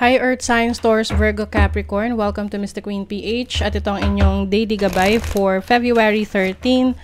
Hi Earth Sign Stores Virgo Capricorn, welcome to Mr. Queen PH at itong inyong daily gabay for February 13,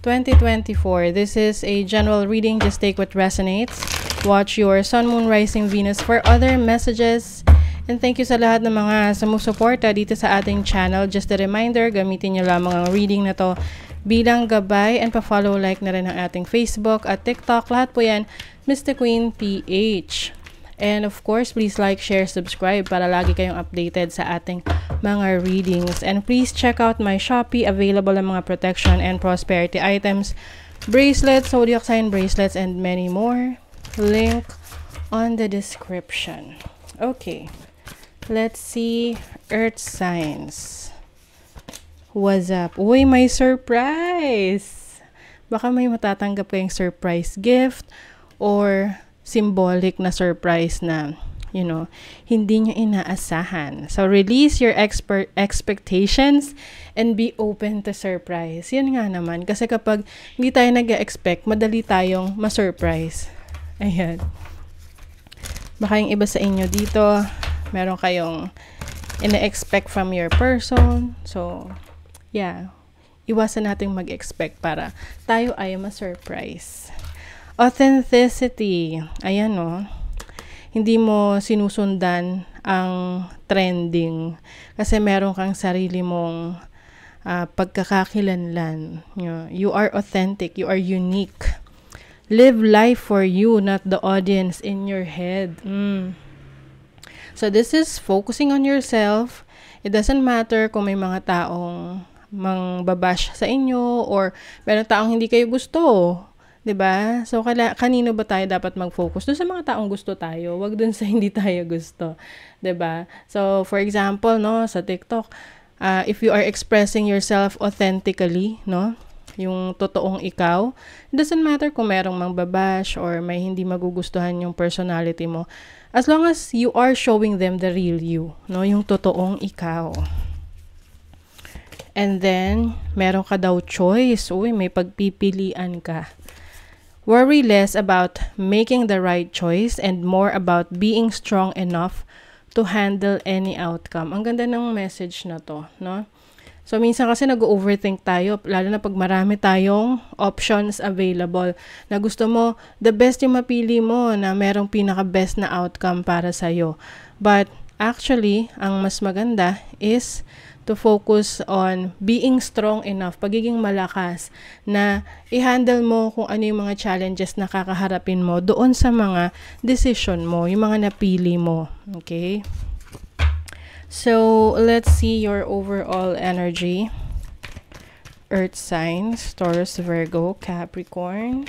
2024. This is a general reading, just take what resonates. Watch your Sun, Moon, Rising, Venus for other messages. And thank you sa lahat ng mga sumusuporta dito sa ating channel. Just a reminder, gamitin nyo lamang ang reading na to bilang gabay and pa-follow like na rin ang ating Facebook at TikTok. Lahat po yan, Mr. Queen PH. And of course, please like, share, subscribe para lagi kayong updated sa ating mga readings. And please check out my Shopee. Available ang mga protection and prosperity items, bracelets, zodiac sign bracelets, and many more. Link on the description. Okay. Let's see earth signs. What's up? Uy, may surprise! Baka may matatanggap kayong surprise gift or symbolic na surprise na you know, hindi nyo inaasahan. So, release your expert expectations and be open to surprise. Yan nga naman. Kasi kapag hindi tayo nag expect madali tayong ma-surprise. Ayan. Baka yung iba sa inyo dito, meron kayong ina-expect from your person. So, yeah. Iwasan nating mag-expect para tayo ay ma-surprise. Authenticity. Ayan o. Hindi mo sinusundan ang trending. Kasi meron kang sarili mong uh, pagkakakilanlan. You are authentic. You are unique. Live life for you, not the audience in your head. Mm. So this is focusing on yourself. It doesn't matter kung may mga taong mang babash sa inyo or meron taong hindi kayo gusto 'di ba? So kala, kanino ba tayo dapat mag-focus? Doon sa mga taong gusto tayo, 'wag doon sa hindi tayo gusto, 'di ba? So for example, no, sa TikTok, uh, if you are expressing yourself authentically, no? Yung totoong ikaw, doesn't matter kung merong mangbabash or may hindi magugustuhan yung personality mo. As long as you are showing them the real you, no? Yung totoong ikaw. And then, meron ka daw choice. Uy, may pagpipilian ka. Worry less about making the right choice and more about being strong enough to handle any outcome. Ang ganda ng message na to, no? So, minsan kasi nag-overthink tayo, lalo na pag marami tayong options available na gusto mo, the best yung mapili mo na merong pinaka-best na outcome para sa'yo. But, Actually, ang mas maganda is to focus on being strong enough, pagiging malakas na i-handle mo kung ano yung mga challenges na kakaharapin mo doon sa mga decision mo, yung mga napili mo. Okay? So, let's see your overall energy. Earth signs, Taurus, Virgo, Capricorn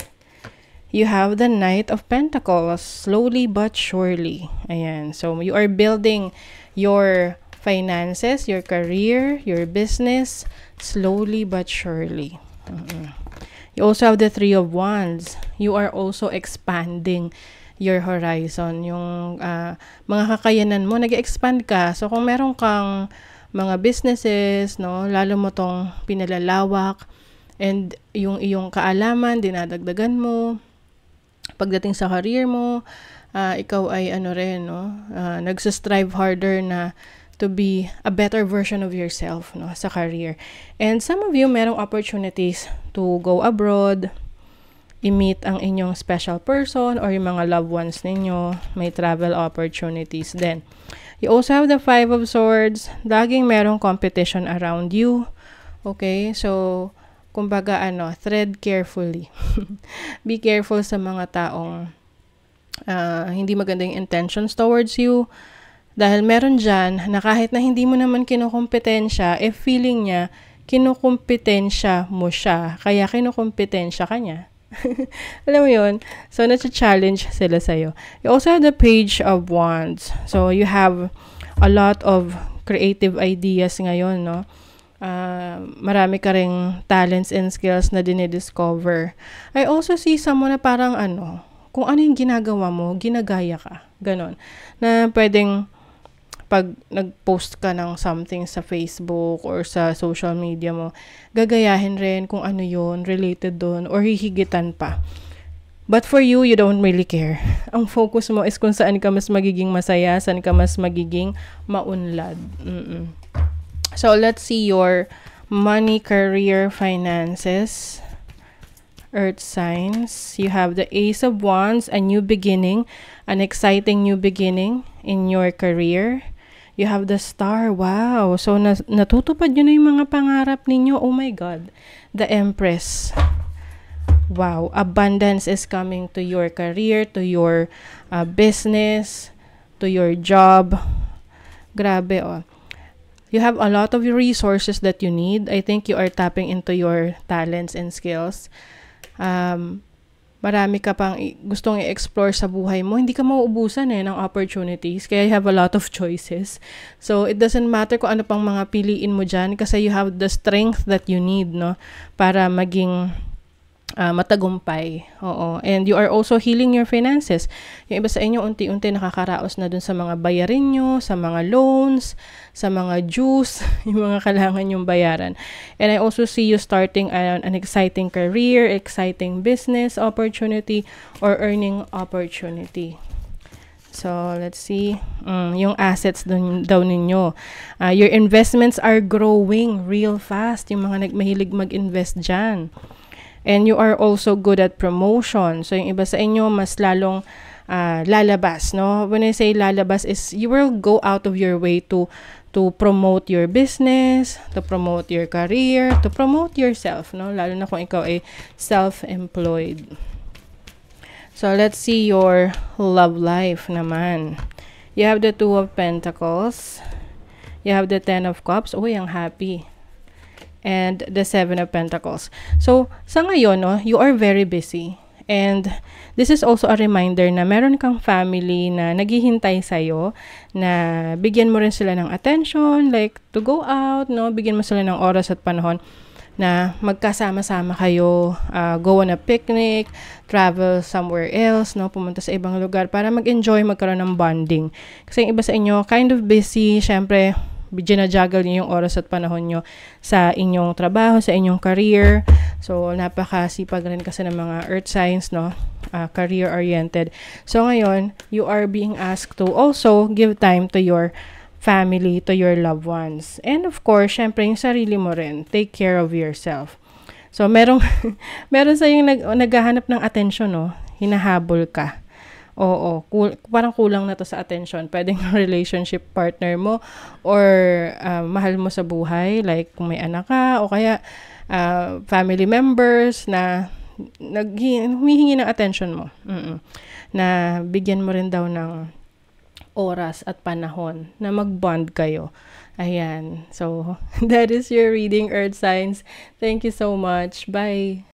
you have the Knight of Pentacles, slowly but surely. Ayan. So, you are building your finances, your career, your business, slowly but surely. Uh-uh. You also have the Three of Wands. You are also expanding your horizon. Yung uh, mga kakayanan mo, nag-expand ka. So, kung meron kang mga businesses, no, lalo mo tong pinalalawak and yung iyong kaalaman, dinadagdagan mo, pagdating sa career mo, uh, ikaw ay ano rin, no? Uh, ah, nagsastrive harder na to be a better version of yourself no sa career. And some of you merong opportunities to go abroad, i-meet ang inyong special person or yung mga loved ones ninyo, may travel opportunities then You also have the Five of Swords, laging merong competition around you. Okay, so kumbaga ano, thread carefully. Be careful sa mga taong uh, hindi magandang intentions towards you. Dahil meron dyan na kahit na hindi mo naman kinukumpetensya, eh feeling niya, kinukumpetensya mo siya. Kaya kinukumpetensya ka niya. Alam mo yun? So, nasa-challenge sila sa'yo. You also have the page of wands. So, you have a lot of creative ideas ngayon, no? uh, marami ka ring talents and skills na dinidiscover. I also see someone na parang ano, kung ano yung ginagawa mo, ginagaya ka. Ganon. Na pwedeng pag nag-post ka ng something sa Facebook or sa social media mo, gagayahin rin kung ano yon related doon, or hihigitan pa. But for you, you don't really care. Ang focus mo is kung saan ka mas magiging masaya, saan ka mas magiging maunlad. Mm-mm. So let's see your money, career, finances, earth signs. You have the Ace of Wands, a new beginning, an exciting new beginning in your career. You have the star. Wow. So, natutupad yun na yung mga pangarap ninyo. Oh my God. The Empress. Wow. Abundance is coming to your career, to your uh, business, to your job. Grabe, oh you have a lot of resources that you need. I think you are tapping into your talents and skills. Um, marami ka pang gustong i-explore sa buhay mo. Hindi ka mauubusan eh ng opportunities. Kaya you have a lot of choices. So, it doesn't matter kung ano pang mga piliin mo dyan kasi you have the strength that you need, no? Para maging uh, matagumpay. Oo. And you are also healing your finances. Yung iba sa inyo, unti-unti nakakaraos na dun sa mga bayarin nyo, sa mga loans, sa mga dues, yung mga kailangan yung bayaran. And I also see you starting an, an exciting career, exciting business opportunity, or earning opportunity. So, let's see. Mm, yung assets dun, daw ninyo. Uh, your investments are growing real fast. Yung mga nagmahilig mag-invest dyan. And you are also good at promotion. So yung iba sa inyo mas lalong uh, lalabas, no? When I say lalabas is you will go out of your way to to promote your business, to promote your career, to promote yourself, no? Lalo na kung ikaw ay self-employed. So let's see your love life naman. You have the Two of Pentacles. You have the Ten of Cups. oh ang happy and the Seven of Pentacles. So, sa ngayon, no, you are very busy. And this is also a reminder na meron kang family na naghihintay sa'yo na bigyan mo rin sila ng attention, like to go out, no? bigyan mo sila ng oras at panahon na magkasama-sama kayo, uh, go on a picnic, travel somewhere else, no? pumunta sa ibang lugar para mag-enjoy, magkaroon ng bonding. Kasi yung iba sa inyo, kind of busy, syempre ginajuggle niyo yung oras at panahon niyo sa inyong trabaho, sa inyong career. So, napakasipag rin kasi ng mga earth signs, no? Uh, career-oriented. So, ngayon, you are being asked to also give time to your family, to your loved ones. And of course, syempre, yung sarili mo rin. Take care of yourself. So, merong, meron sa yung nag, naghahanap ng atensyon, no? Hinahabol ka oo, cool, parang kulang na to sa attention. Pwedeng relationship partner mo or uh, mahal mo sa buhay, like kung may anak ka o kaya uh, family members na nag humihingi ng attention mo. Mm-mm. Na bigyan mo rin daw ng oras at panahon na mag-bond kayo. Ayan. So, that is your reading, Earth Signs. Thank you so much. Bye!